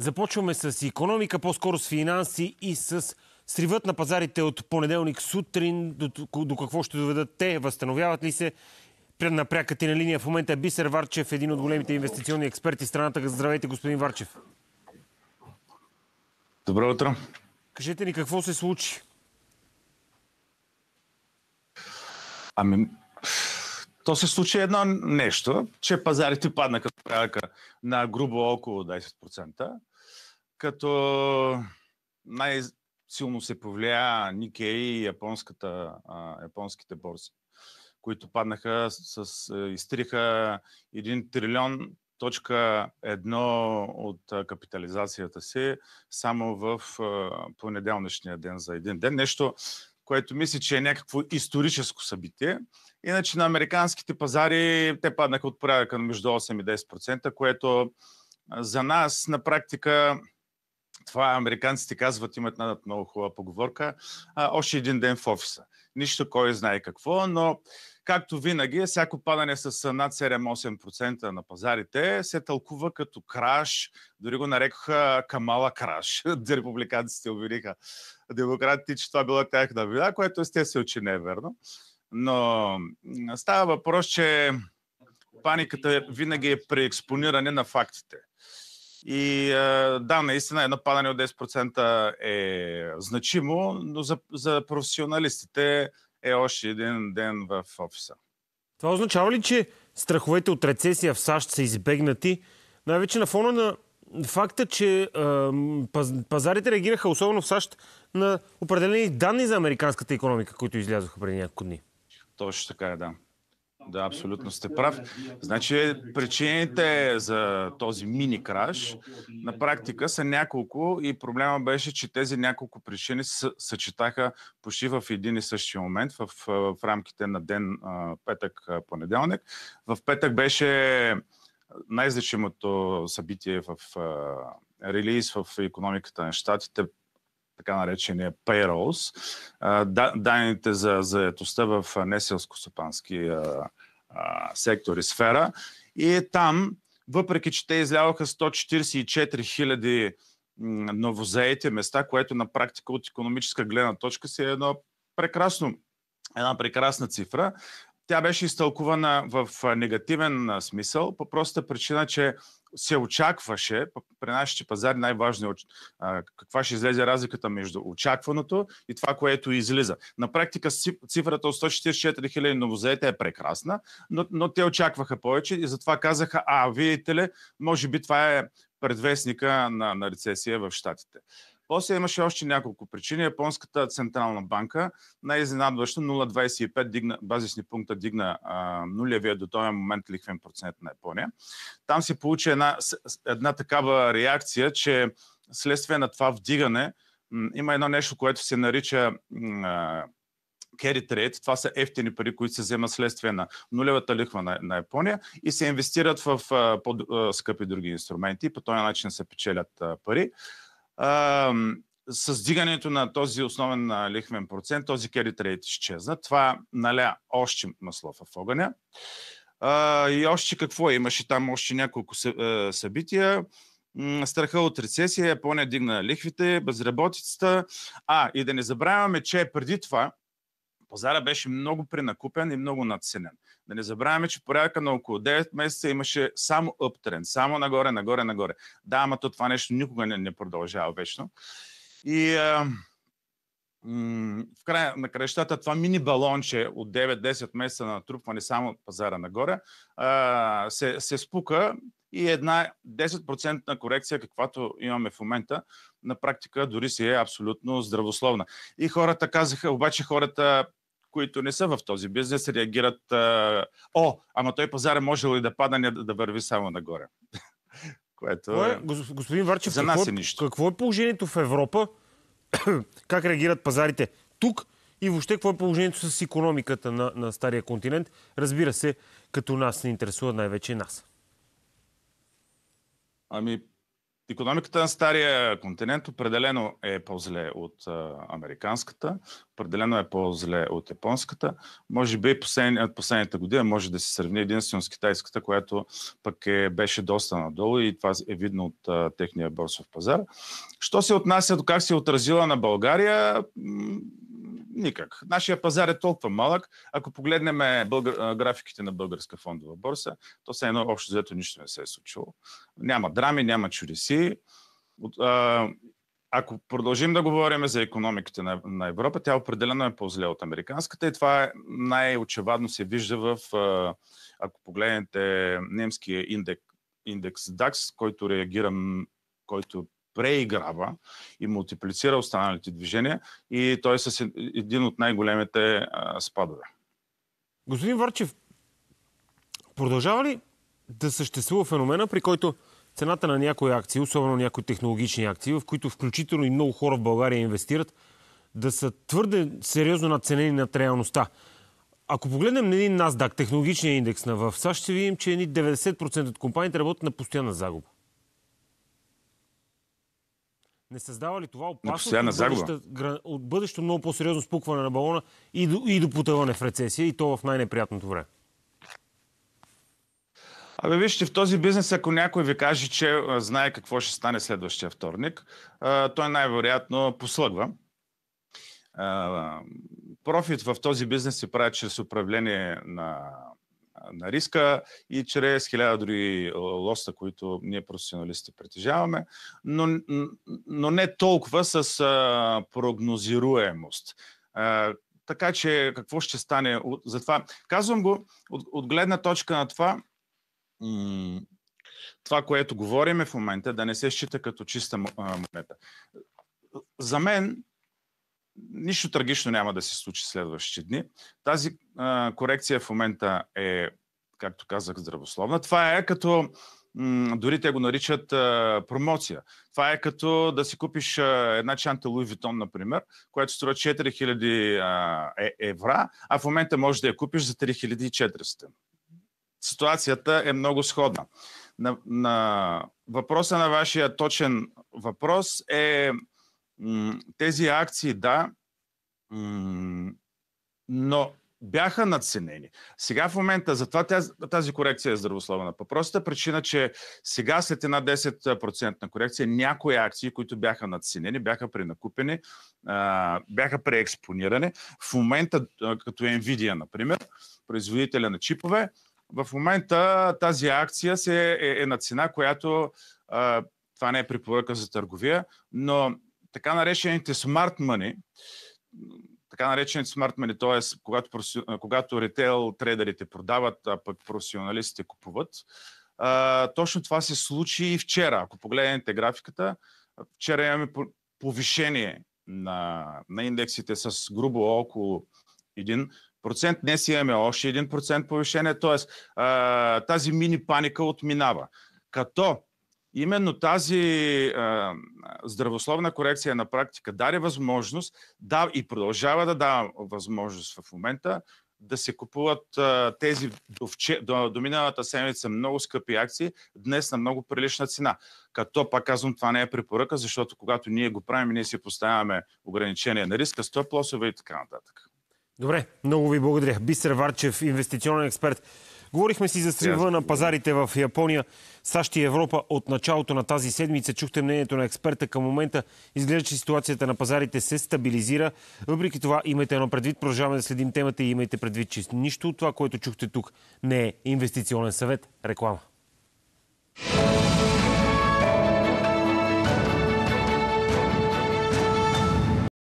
Започваме с економика, по-скоро с финанси и с сривът на пазарите от понеделник сутрин. До, до какво ще доведат те? Възстановяват ли се? На пряката на линия в момента е Бисер Варчев, един от големите инвестиционни експерти в страната. Здравейте, господин Варчев. Добро утро. Кажете ни какво се случи? Ами, то се случи едно нещо, че пазарите паднаха на грубо около като най-силно се повлия Никей и японската, а, японските борси, които паднаха с, с е, изтриха 1 трилион точка едно от капитализацията си само в понеделнешния ден за един ден. Нещо, което мисля, че е някакво историческо събитие. Иначе на американските пазари те паднаха от порядъка между 8 и 10%, което за нас на практика това американците казват, имат една много хубава поговорка. А, още един ден в офиса. Нищо кой знае какво, но както винаги, всяко падане с над 7-8% на пазарите се тълкува като краш, дори го нарекоха Камала краш. Републиканците обвиниха демократите, че това била тяхна вина, което естествено, че не е верно. Но става въпрос, че паниката винаги е при експониране на фактите. И да, наистина едно падане от 10% е значимо, но за, за професионалистите е още един ден в офиса. Това означава ли, че страховете от рецесия в САЩ са избегнати? Най-вече на фона на факта, че е, пазарите реагираха, особено в САЩ, на определени данни за американската економика, които излязоха преди няколко дни. Точно така е, да. Да, абсолютно сте прав. Значи причините за този мини краш на практика са няколко и проблема беше, че тези няколко причини съчетаха почти в един и същи момент в, в рамките на ден петък, понеделник. В петък беше най-значимото събитие в релиз в економиката на щатите, така наречения payrolls, данните за заетостта в неселско супански Сектор и сфера. И там, въпреки че те изляваха 144 хиляди новозаети места, което на практика от економическа гледна точка си е едно прекрасно, една прекрасна цифра. Тя беше изтълкувана в негативен смисъл, по проста причина, че се очакваше, при нашите пазари най-важно е каква ще излезе разликата между очакваното и това, което излиза. На практика цифрата от 144 000 новозаета е прекрасна, но, но те очакваха повече и затова казаха, а, видите ли, може би това е предвестника на, на рецесия в Штатите. После имаше още няколко причини. Японската централна банка най-изненадващо 0,25 дигна, базисни пункта дигна а, нулевия до този момент лихвен процент на Япония. Там се получи една, една такава реакция, че следствие на това вдигане м, има едно нещо, което се нарича carry trade, това са ефтини пари, които се вземат следствие на нулевата лихва на, на Япония и се инвестират в по-скъпи други инструменти. По този начин се печелят а, пари а, с дигането на този основен лихвен процент, този carry rate изчезна. Това наля още масло в огъня. А, и още какво имаше там, още няколко събития. Страха от рецесия, Япония дигна лихвите, безработицата. А, и да не забравяме, че преди това пазара беше много пренакупен и много надценен. Да не забравяме, че порядка на около 9 месеца имаше само uptrend, само нагоре, нагоре, нагоре. Да, ама то това нещо никога не, не продължава вечно. И а, м- в края на крещата това мини балонче от 9-10 месеца на натрупване само от пазара нагоре а, се, се спука и една 10% корекция, каквато имаме в момента, на практика дори си е абсолютно здравословна. И хората казаха, обаче хората които не са в този бизнес, реагират а, о, ама той е може ли да пада, да, да върви само нагоре. Което е... е господин Варчев, за нас е нищо. какво е положението в Европа? как реагират пазарите тук и въобще какво е положението с економиката на, на Стария континент? Разбира се, като нас не интересува най-вече нас. Ами, Економиката на Стария континент определено е по-зле от а, американската, определено е по-зле от японската. Може би последния, последната година може да се сравни единствено с китайската, която пък е, беше доста надолу и това е видно от а, техния борсов пазар. Що се отнася до как се е отразила на България, никак. Нашия пазар е толкова малък. Ако погледнем българ, графиките на българска фондова борса, то се едно общо взето нищо не се е случило. Няма драми, няма чудеси. Ако продължим да говорим за економиката на, на Европа, тя определено е по-зле от американската и това е най-очевадно се вижда в, ако погледнете немския индекс, индекс DAX, който реагира, който преиграва и мултиплицира останалите движения и той е с един от най-големите спадове. Господин Варчев, продължава ли да съществува феномена, при който цената на някои акции, особено някои технологични акции, в които включително и много хора в България инвестират, да са твърде сериозно надценени над реалността. Ако погледнем на един NASDAQ, технологичния индекс на в САЩ, ще видим, че едни 90% от компаниите работят на постоянна загуба. Не създава ли това опасност от бъдещо, от бъдещо много по-сериозно спукване на балона и до, и до потъване в рецесия и то в най-неприятното време? Абе, вижте, в този бизнес, ако някой ви каже, че знае какво ще стане следващия вторник, той най-вероятно послъгва. Профит в този бизнес се прави чрез управление на на риска и чрез хиляда други лоста, които ние професионалистите притежаваме, но, но не толкова с а, прогнозируемост. А, така че какво ще стане за това? Казвам го от, от гледна точка на това, м- това, което говориме в момента, да не се счита като чиста монета. За мен нищо трагично няма да се случи следващите дни. Тази а, корекция в момента е, както казах, здравословна. Това е като м- дори те го наричат а, промоция. Това е като да си купиш а, една чанта Луи Витон, например, която струва 4000 а, е, евра, а в момента можеш да я купиш за 3400. Ситуацията е много сходна. На, на въпроса на вашия точен въпрос е тези акции, да, но бяха надценени. Сега в момента, затова тази, корекция е здравословна. По простата причина, че сега след една 10% корекция, някои акции, които бяха надценени, бяха пренакупени, бяха преекспонирани. В момента, като Nvidia, например, производителя на чипове, в момента тази акция се е, е, е на цена, която а, това не е препоръка за търговия, но така наречените smart money, така наречените smart money, т.е. Когато, когато ритейл трейдерите продават, а пък професионалистите купуват, а, точно това се случи и вчера. Ако погледнете графиката, вчера имаме повишение на, на индексите с грубо около 1%. Днес имаме още 1% повишение, т.е. тази мини паника отминава. Като Именно тази а, здравословна корекция на практика даде възможност да, и продължава да дава възможност в момента да се купуват а, тези до, вче, до, до миналата седмица много скъпи акции, днес на много прилична цена. Като, пак казвам, това не е препоръка, защото когато ние го правим, ние си поставяме ограничения на риска, стоп лосове и така нататък. Добре, много ви благодаря. Бисер Варчев, инвестиционен експерт. Говорихме си за срива на пазарите в Япония, САЩ и Европа от началото на тази седмица. Чухте мнението на експерта към момента. Изглежда, че ситуацията на пазарите се стабилизира. Въпреки това, имайте едно предвид. Продължаваме да следим темата и имайте предвид, че нищо от това, което чухте тук, не е инвестиционен съвет. Реклама.